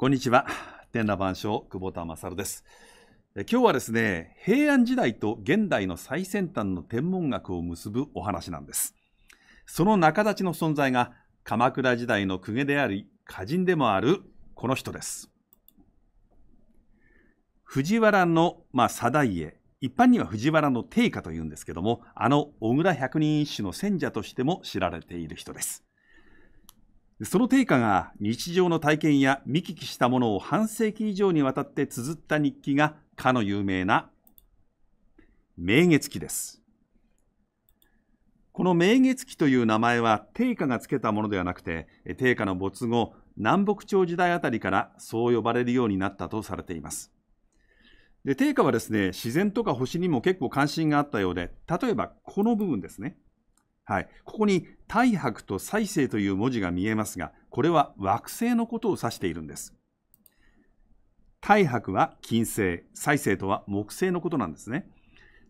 こんにちは。天羅万象、久保田勝です。今日はですね、平安時代と現代の最先端の天文学を結ぶお話なんです。その仲立ちの存在が、鎌倉時代の公家であり、歌人でもある、この人です。藤原の、まあ、定家、一般には藤原の定家というんですけども、あの小倉百人一首の選者としても知られている人です。その定価が日常の体験や見聞きしたものを半世紀以上にわたって綴った日記がかの有名な明月記です。この明月記という名前は定価がつけたものではなくて定価の没後南北朝時代あたりからそう呼ばれるようになったとされています。で定価はですね自然とか星にも結構関心があったようで例えばこの部分ですね。はい、ここに太白と再生という文字が見えますが、これは惑星のことを指しているんです。太白は金星、再生とは木星のことなんですね。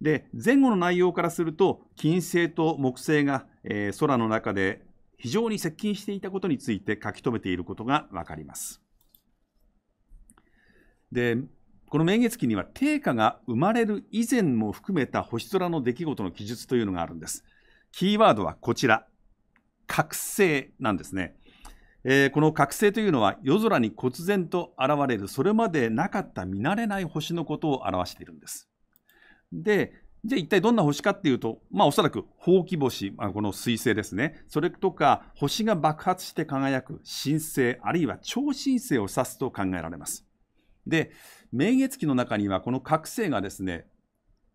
で、前後の内容からすると、金星と木星が、えー、空の中で非常に接近していたことについて書き留めていることがわかります。で、この明月期には定価が生まれる以前も含めた星空の出来事の記述というのがあるんです。キーワードはこちら、覚醒なんですね。えー、この覚醒というのは夜空に忽然と現れるそれまでなかった見慣れない星のことを表しているんです。でじゃあ一体どんな星かっていうと、まあ、おそらくほうき星、まあ、この彗星ですねそれとか星が爆発して輝く新星あるいは超新星を指すと考えられます。で明月期の中にはこの覚醒がですね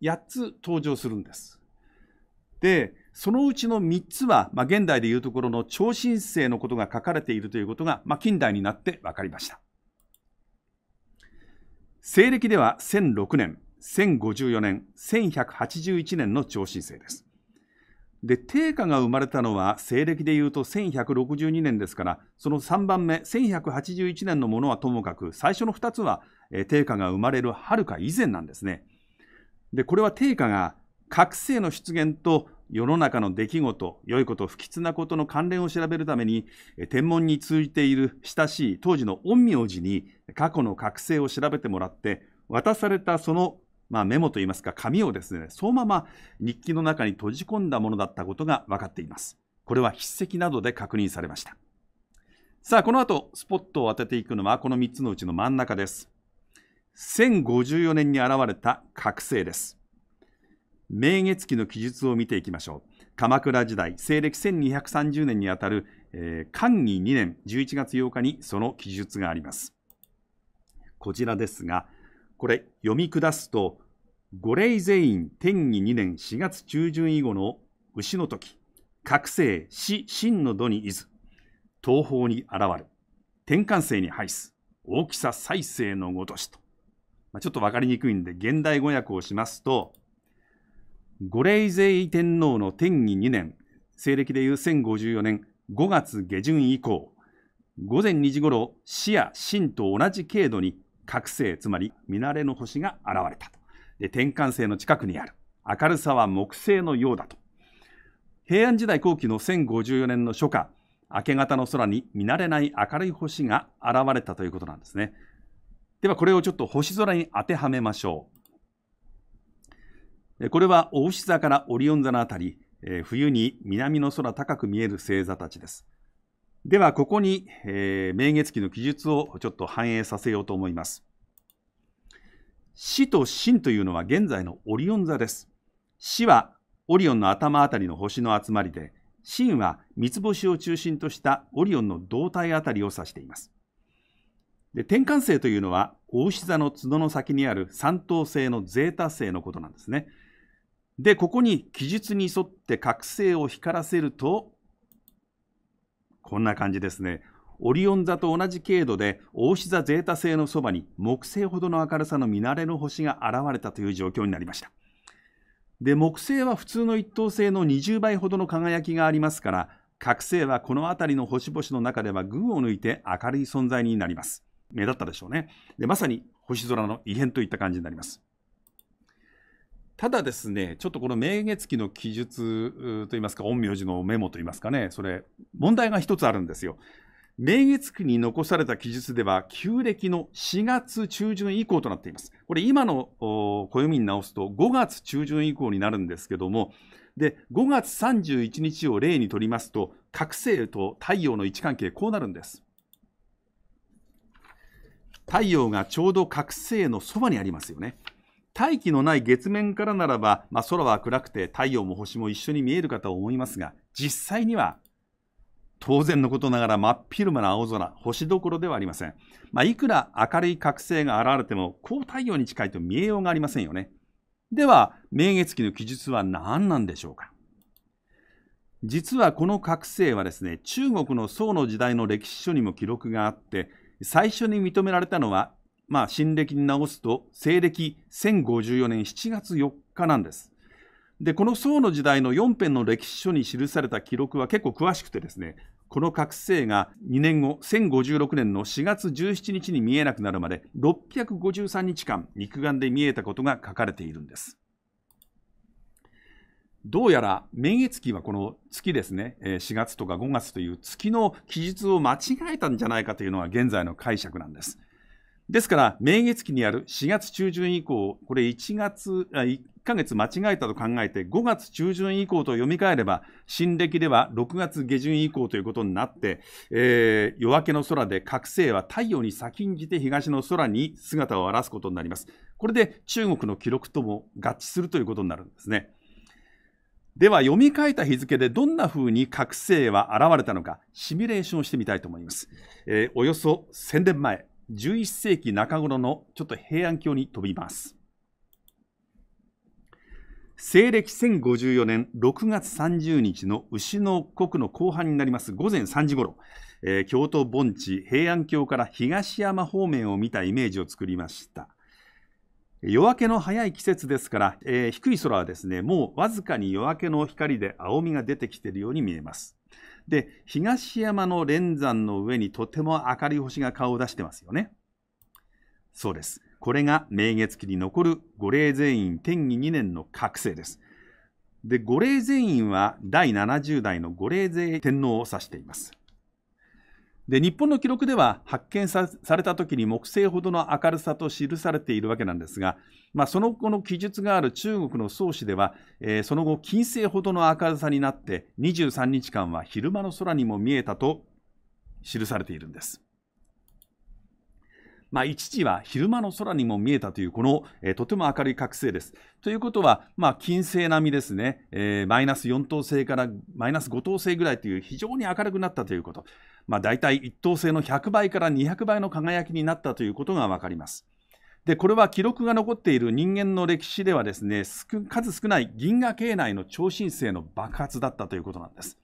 8つ登場するんです。でそのうちの3つは、まあ、現代でいうところの超新星のことが書かれているということが、まあ、近代になって分かりました。西暦では1006年、1054年、1181年の超新星です。で、定価が生まれたのは西暦でいうと1162年ですから、その3番目、1181年のものはともかく、最初の2つは、え定価が生まれるはるか以前なんですね。で、これは定価が覚醒の出現と世の中の出来事、良いこと、不吉なことの関連を調べるために、天文に通じている親しい当時の陰陽師に過去の覚醒を調べてもらって、渡されたその、まあ、メモといいますか、紙をですね、そのまま日記の中に閉じ込んだものだったことが分かっています。これは筆跡などで確認されました。さあ、この後、スポットを当てていくのは、この3つのうちの真ん中です。1054年に現れた覚醒です。明月記の記述を見ていきましょう。鎌倉時代、西暦1230年にあたる、えー、寛義2年11月8日にその記述があります。こちらですが、これ読み下すと、五霊全員天義2年4月中旬以後の牛の時、覚醒、死、真の度にいず、東方に現る、天官星に配す、大きさ再生のごとしと。まあ、ちょっと分かりにくいんで、現代語訳をしますと、五霊勢天皇の天義2年、西暦でいう1054年5月下旬以降、午前2時ごろ、死や真と同じ経度に覚醒、つまり見慣れの星が現れたと。で転換星の近くにある。明るさは木星のようだと。平安時代後期の1054年の初夏、明け方の空に見慣れない明るい星が現れたということなんですね。ではこれをちょっと星空に当てはめましょう。これは牡牛座からオリオン座のあたり、えー、冬に南の空高く見える星座たちです。では、ここに、えー、明月期の記述をちょっと反映させようと思います。死と真というのは現在のオリオン座です。死はオリオンの頭あたりの星の集まりで、真は三つ星を中心としたオリオンの胴体あたりを指しています。で転換星というのは、牡牛座の角の先にある三等星のゼータ星のことなんですね。で、ここに記述に沿って覚醒を光らせると、こんな感じですね。オリオン座と同じ経度で、大志座ゼータ星のそばに木星ほどの明るさの見慣れの星が現れたという状況になりました。で、木星は普通の一等星の20倍ほどの輝きがありますから、覚醒はこの辺りの星々の中では群を抜いて明るい存在になります。目立ったでしょうね。で、まさに星空の異変といった感じになります。ただですね、ちょっとこの明月記の記述といいますか、陰陽師のメモといいますかね、それ、問題が一つあるんですよ。明月記に残された記述では、旧暦の4月中旬以降となっています。これ、今の暦に直すと5月中旬以降になるんですけども、で、5月31日を例にとりますと、覚醒と太陽の位置関係、こうなるんです。太陽がちょうど覚醒のそばにありますよね。大気のない月面からならば、まあ、空は暗くて太陽も星も一緒に見えるかと思いますが実際には当然のことながら真っ昼間の青空星どころではありません、まあ、いくら明るい覚醒が現れても高太陽に近いと見えようがありませんよねでは明月期の記述は何なんでしょうか実はこの覚醒はですね中国の宋の時代の歴史書にも記録があって最初に認められたのはまあ、新暦に直すと西暦1054年7月4日なんです。でこの宋の時代の4編の歴史書に記された記録は結構詳しくてですねこの覚醒が2年後1056年の4月17日に見えなくなるまで653日間肉眼で見えたことが書かれているんです。どうやら明月期はこの月ですね、4月とか5月という月の記述を間違えたんじゃないかというのが現在の解釈なんです。ですから、明月期にある4月中旬以降、これ1月、1ヶ月間違えたと考えて、5月中旬以降と読み替えれば、新暦では6月下旬以降ということになって、えー、夜明けの空で覚醒は太陽に先んじて東の空に姿を現すことになります。これで中国の記録とも合致するということになるんですね。では読み替えた日付でどんな風に覚醒は現れたのかシミュレーションしてみたいと思います、えー、およそ1000年前11世紀中頃のちょっと平安京に飛びます。西暦1054年6月30日の牛の国の後半になります午前3時ごろ、えー、京都盆地平安京から東山方面を見たイメージを作りました。夜明けの早い季節ですから、えー、低い空はですね、もうわずかに夜明けの光で青みが出てきているように見えます。で、東山の連山の上にとても明るい星が顔を出してますよね。そうです。これが明月期に残る五霊全員天義2年の覚醒です。で、五霊全員は第70代の五霊税天皇を指しています。で日本の記録では発見された時に木星ほどの明るさと記されているわけなんですが、まあ、その後の記述がある中国の宋氏では、えー、その後金星ほどの明るさになって23日間は昼間の空にも見えたと記されているんです。まあ、一時は昼間の空にも見えたという、この、えー、とても明るい覚醒です。ということは、まあ、金星並みですね、えー、マイナス4等星からマイナス5等星ぐらいという非常に明るくなったということ、まあ、大体1等星の100倍から200倍の輝きになったということが分かります。でこれは記録が残っている人間の歴史ではですね数少ない銀河系内の超新星の爆発だったということなんです。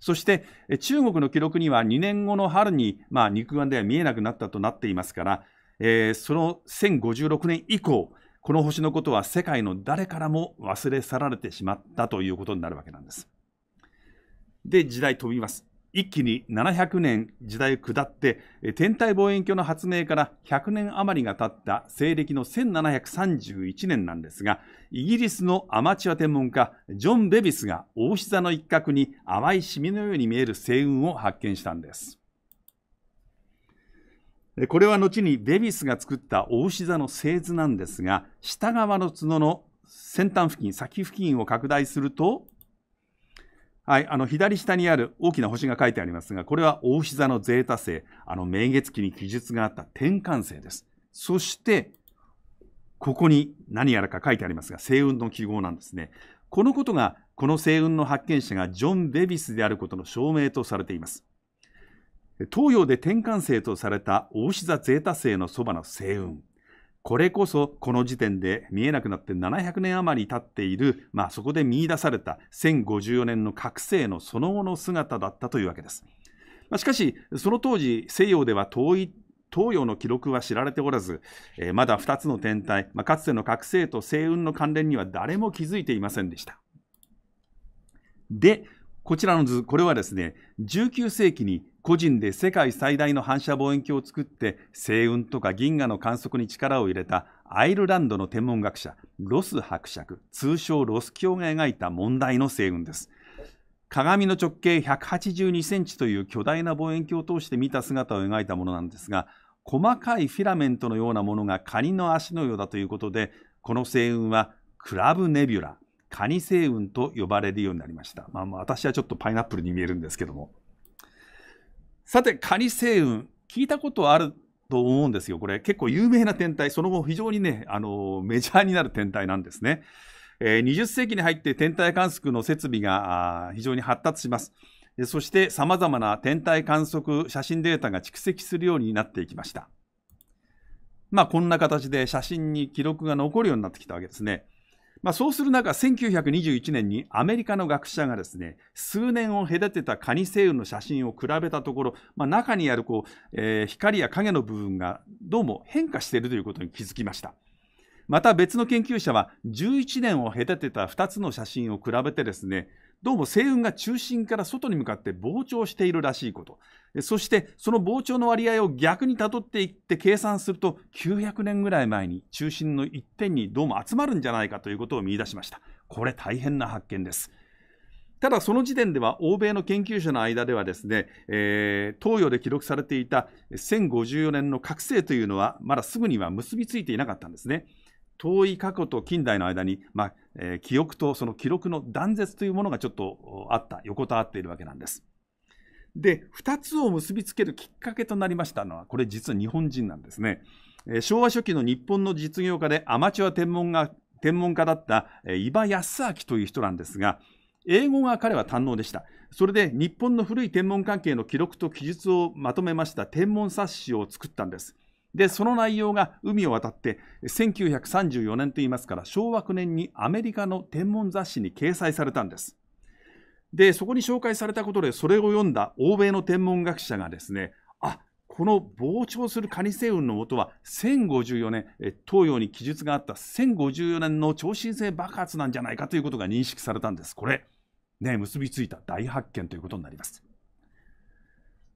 そして中国の記録には2年後の春に、まあ、肉眼では見えなくなったとなっていますから、えー、その1056年以降、この星のことは世界の誰からも忘れ去られてしまったということになるわけなんです。で、時代飛びます。一気に700年時代を下って天体望遠鏡の発明から100年余りが経った西暦の1731年なんですがイギリスのアマチュア天文家ジョン・ベビスが大膝の一角に淡いシミのように見える星雲を発見したんです。これは後にベビスが作った大牛座の製図なんですが下側の角の先端付近先付近を拡大するとはい、あの左下にある大きな星が書いてありますが、これは大膝のゼータ星、あの明月期に記述があった転換星です。そして、ここに何やらか書いてありますが、星雲の記号なんですね。このことが、この星雲の発見者がジョン・ベビスであることの証明とされています。東洋で転換星とされた大志座ゼータ星のそばの星雲。これこそこの時点で見えなくなって700年余り経っている、まあ、そこで見出された1054年の覚醒のその後の姿だったというわけです。まあ、しかしその当時西洋では遠い東洋の記録は知られておらず、えー、まだ2つの天体、まあ、かつての覚醒と星雲の関連には誰も気づいていませんでした。で、こちらの図、これはですね、19世紀に個人で世界最大の反射望遠鏡を作って、星雲とか銀河の観測に力を入れたアイルランドの天文学者、ロス伯爵、通称ロス教が描いた問題の星雲です。鏡の直径182センチという巨大な望遠鏡を通して見た姿を描いたものなんですが、細かいフィラメントのようなものがカニの足のようだということで、この星雲はクラブネビュラ、カニ星雲と呼ばれるようになりました。まあ、私はちょっとパイナップルに見えるんですけども。さて、カニ星雲、聞いたことあると思うんですよ。これ結構有名な天体、その後非常にね、あのメジャーになる天体なんですね。えー、20世紀に入って天体観測の設備が非常に発達します。そして様々な天体観測写真データが蓄積するようになっていきました。まあこんな形で写真に記録が残るようになってきたわけですね。まあ、そうする中、1921年にアメリカの学者がですね、数年を隔てたカニ星雲の写真を比べたところ、まあ、中にあるこう、えー、光や影の部分がどうも変化しているということに気づきました。また別の研究者は11年を隔てた2つの写真を比べてですね、どうも星雲が中心から外に向かって膨張しているらしいこと。そしてその膨張の割合を逆にたどっていって計算すると900年ぐらい前に中心の一点にどうも集まるんじゃないかということを見出しました。これ大変な発見です。ただその時点では欧米の研究者の間ではですね、えー、東洋で記録されていた1054年の覚醒というのはまだすぐには結びついていなかったんですね。遠い過去と近代の間に、まあ、えー、記憶とその記録の断絶というものがちょっとあった、横たわっているわけなんです。で、2つを結びつけるきっかけとなりましたのは、これ実は日本人なんですね。えー、昭和初期の日本の実業家でアマチュア天文が天文家だった、えー、伊庭康明という人なんですが、英語が彼は堪能でした。それで日本の古い天文関係の記録と記述をまとめました天文冊子を作ったんです。でその内容が海を渡って1934年といいますから昭和9年にアメリカの天文雑誌に掲載されたんですでそこに紹介されたことでそれを読んだ欧米の天文学者がですねあこの膨張するカニ星雲のもとは1054年東洋に記述があった1054年の超新星爆発なんじゃないかということが認識されたんですこれね結びついた大発見ということになります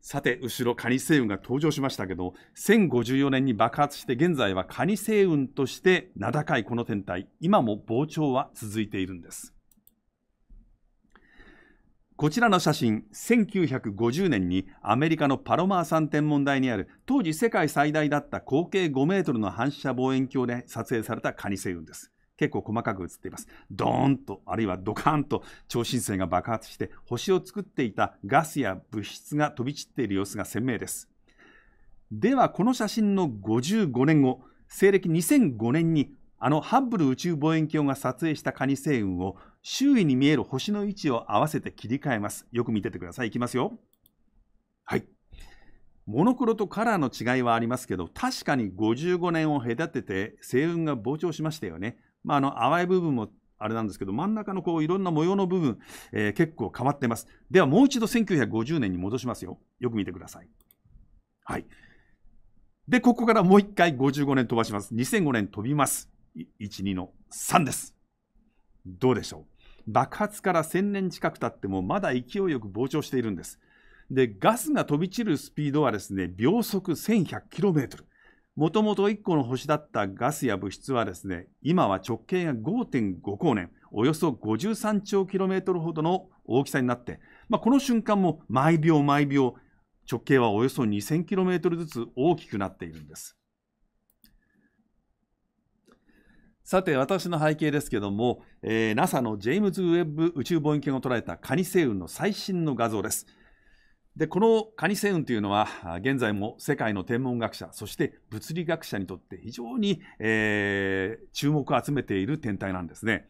さて後ろカニ星雲が登場しましたけど1054年に爆発して現在はカニ星雲として名高いこの天体今も膨張は続いているんですこちらの写真1950年にアメリカのパロマー山天文台にある当時世界最大だった口径5メートルの反射望遠鏡で撮影されたカニ星雲です結構細かく映っています。ドーンと、あるいはドカーンと超新星が爆発して、星を作っていたガスや物質が飛び散っている様子が鮮明です。では、この写真の55年後、西暦2005年に、あのハッブル宇宙望遠鏡が撮影したカニ星雲を周囲に見える星の位置を合わせて切り替えます。よく見ててください。いきますよ。はい。モノクロとカラーの違いはありますけど、確かに55年を隔てて星雲が膨張しましたよね。まあ、あの淡い部分もあれなんですけど真ん中のこういろんな模様の部分、えー、結構変わってますではもう一度1950年に戻しますよよく見てくださいはいでここからもう一回55年飛ばします2005年飛びます12の3ですどうでしょう爆発から1000年近く経ってもまだ勢いよく膨張しているんですでガスが飛び散るスピードはですね秒速1 1 0 0トルもともと1個の星だったガスや物質はですね、今は直径が5.5光年、およそ53兆キロメートルほどの大きさになって、まあ、この瞬間も毎秒毎秒、直径はおよそ2000キロメートルずつ大きくなっているんです。さて、私の背景ですけども、えー、NASA のジェームズ・ウェッブ宇宙望遠鏡が捉えたカニ星雲の最新の画像です。でこのカニ星雲というのは現在も世界の天文学者そして物理学者にとって非常に、えー、注目を集めている天体なんですね。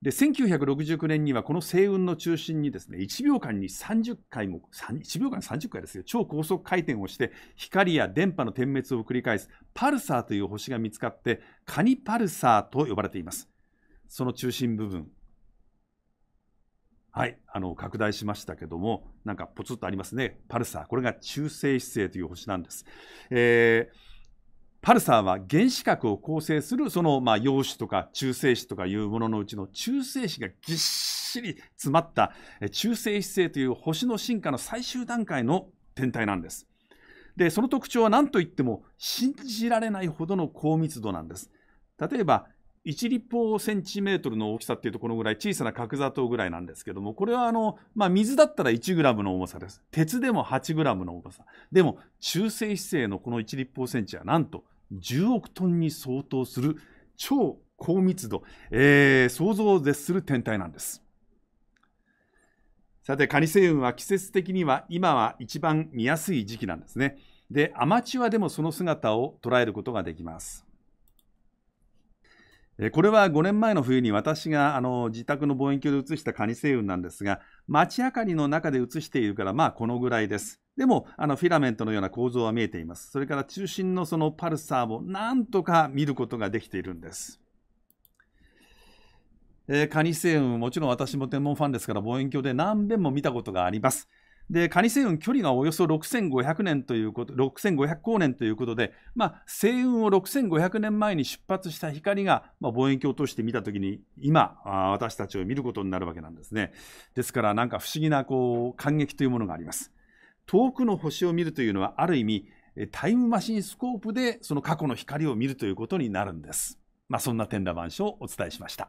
で1969年にはこの星雲の中心にですね1秒間に30回も1秒間30回ですよ超高速回転をして光や電波の点滅を繰り返すパルサーという星が見つかってカニパルサーと呼ばれていますその中心部分はい、あの拡大しましたけども、なんかポツッとありますね、パルサー、これが中性子星という星なんです。えーパルサーは原子核を構成するそのまあ陽子とか中性子とかいうもののうちの中性子がぎっしり詰まった中性子星という星の進化の最終段階の天体なんです。でその特徴は何といっても信じられないほどの高密度なんです。例えば1立方センチメートルの大きさっていうとこのぐらい小さな角砂糖ぐらいなんですけどもこれはあの、まあ、水だったら 1g の重さです鉄でも 8g の重さでも中性子星のこの1立方センチはなんと10億トンに相当する超高密度、えー、想像を絶する天体なんですさてカニ星雲は季節的には今は一番見やすい時期なんですねでアマチュアでもその姿を捉えることができますこれは5年前の冬に私があの自宅の望遠鏡で写したカニ星雲なんですが、街明かりの中で写しているから、まあこのぐらいです。でも、あのフィラメントのような構造は見えています。それから中心のそのパルサーもなんとか見ることができているんです。えー、カニ星雲、もちろん私も天文ファンですから望遠鏡で何遍も見たことがあります。でカニ星雲距離がおよそ6500年ということ6500光年ということで、まあ、星雲を6500年前に出発した光が、まあ、望遠鏡を通して見たときに今私たちを見ることになるわけなんですねですからなんか不思議なこう感激というものがあります遠くの星を見るというのはある意味タイムマシンスコープでその過去の光を見るということになるんです、まあ、そんな天羅万象をお伝えしました